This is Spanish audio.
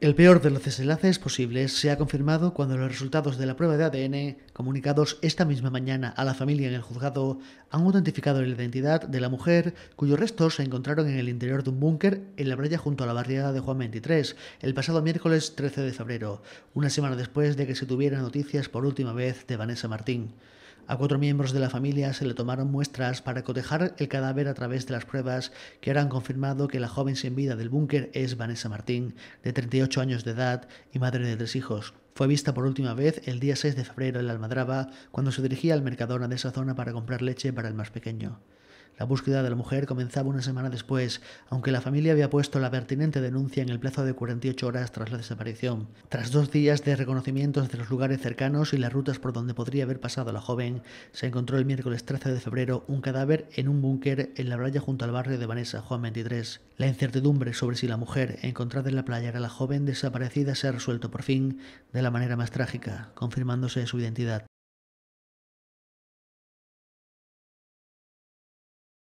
El peor de los desenlaces posibles se ha confirmado cuando los resultados de la prueba de ADN, comunicados esta misma mañana a la familia en el juzgado, han identificado la identidad de la mujer cuyos restos se encontraron en el interior de un búnker en la playa junto a la barriada de Juan 23 el pasado miércoles 13 de febrero, una semana después de que se tuvieran noticias por última vez de Vanessa Martín. A cuatro miembros de la familia se le tomaron muestras para cotejar el cadáver a través de las pruebas que ahora han confirmado que la joven sin vida del búnker es Vanessa Martín, de 38 años de edad y madre de tres hijos. Fue vista por última vez el día 6 de febrero en la Almadraba, cuando se dirigía al Mercadona de esa zona para comprar leche para el más pequeño. La búsqueda de la mujer comenzaba una semana después, aunque la familia había puesto la pertinente denuncia en el plazo de 48 horas tras la desaparición. Tras dos días de reconocimientos de los lugares cercanos y las rutas por donde podría haber pasado la joven, se encontró el miércoles 13 de febrero un cadáver en un búnker en la playa junto al barrio de Vanessa, Juan 23. La incertidumbre sobre si la mujer encontrada en la playa era la joven desaparecida se ha resuelto por fin de la manera más trágica, confirmándose su identidad.